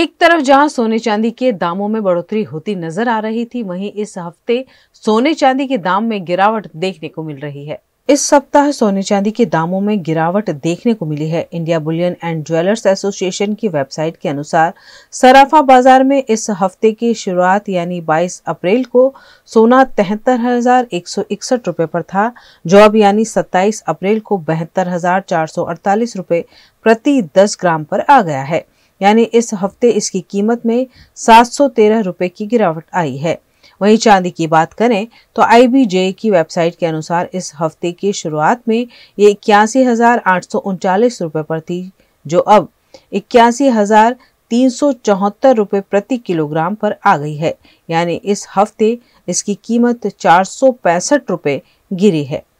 एक तरफ जहां सोने चांदी के दामों में बढ़ोतरी होती नजर आ रही थी वहीं इस हफ्ते सोने चांदी के दाम में गिरावट देखने को मिल रही है इस सप्ताह सोने चांदी के दामों में गिरावट देखने को मिली है India bullion and jewellers association की वेबसाइट के अनुसार सराफा बाजार में इस हफ्ते की शुरुआत यानी 22 अप्रैल को सोना तिहत्तर हजार एक सौ इकसठ पर था जो अब यानी 27 अप्रैल को बहत्तर हजार चार सौ अड़तालीस प्रति 10 ग्राम पर आ गया है यानी इस हफ्ते इसकी कीमत में सात सौ तेरह रुपये की गिरावट आई है वहीं चांदी की बात करें तो आई की वेबसाइट के अनुसार इस हफ्ते की शुरुआत में ये इक्यासी हजार आठ सौ उनचालीस रुपये पर थी जो अब इक्यासी हजार तीन सौ चौहत्तर रुपये प्रति किलोग्राम पर आ गई है यानी इस हफ्ते इसकी कीमत चार सौ पैंसठ रुपये गिरी है